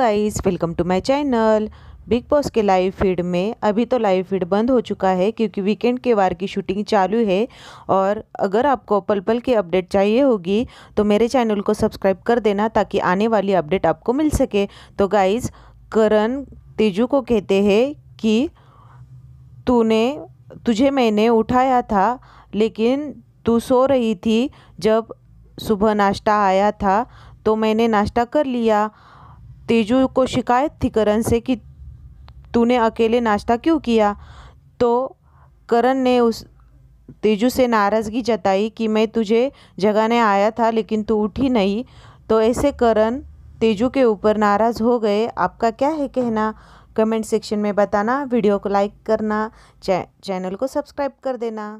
guys welcome to my channel Bigg Boss के live feed में अभी तो लाइव फीड बंद हो चुका है क्योंकि वीकेंड के वार की शूटिंग चालू है और अगर आपको पल पल की अपडेट चाहिए होगी तो मेरे चैनल को सब्सक्राइब कर देना ताकि आने वाली अपडेट आपको मिल सके तो गाइस करण तेजू को कहते हैं कि तूने तुझे मैंने उठाया था लेकिन तू सो रही थी जब सुबह नाश्ता आया था तो मैंने नाश्ता कर लिया तेजू को शिकायत थी करण से कि तूने अकेले नाश्ता क्यों किया तो करण ने उस तेजू से नाराज़गी जताई कि मैं तुझे जगाने आया था लेकिन तू उठी नहीं तो ऐसे करण तेजू के ऊपर नाराज़ हो गए आपका क्या है कहना कमेंट सेक्शन में बताना वीडियो को लाइक करना चै, चैनल को सब्सक्राइब कर देना